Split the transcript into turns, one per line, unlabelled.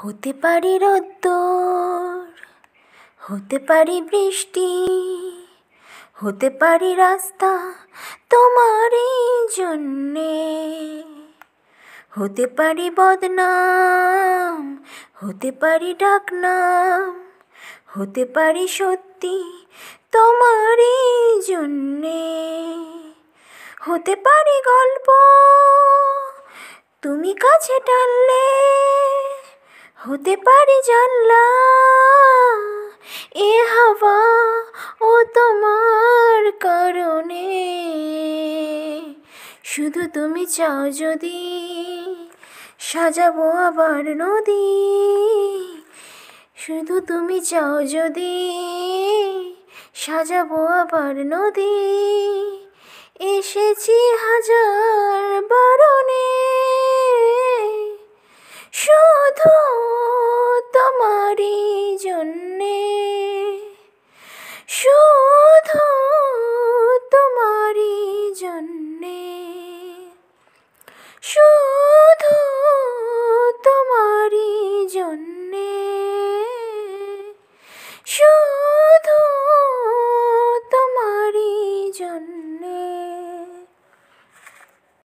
হতে পারি রোদ্দোর হতে পারি বৃষ্টি হতে পারি রাস্তা তোমারই জন্যে হতে পারি বদনাম হতে পারি ডাকনাম হতে পারি সত্যি তোমারই জন্যে হতে পারি গল্প তুমি কাছে টানলে হতে পারি জানলা এ হাওয়া ও তোমার কারণে শুধু তুমি চাও যদি সাজাবো আবার নদী শুধু তুমি চাও যদি সাজাবো আবার নদী এসেছি হাজার বারো তোমারই জন্যে শুধু তোমারই জন্যে শুধু